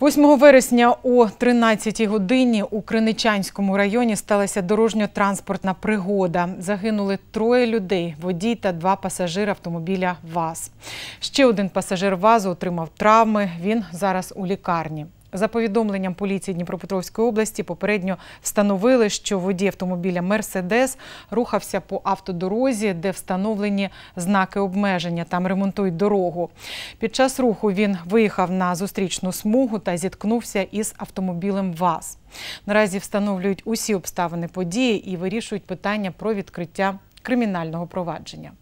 8 вересня о 13-й годині у Криничанському районі сталася дорожньо-транспортна пригода. Загинули троє людей водій та два пасажири автомобіля ВАЗ. Ще один пасажир ВАЗу отримав травми. Він зараз у лікарні. За повідомленням поліції Дніпропетровської області, попередньо встановили, що водій автомобіля Мерседес рухався по автодорозі, де встановлені знаки обмеження. Там ремонтують дорогу. Під час руху він виїхав на зустрічну смугу та зіткнувся із автомобілем ВАЗ. Наразі встановлюють усі обставини події і вирішують питання про відкриття кримінального провадження.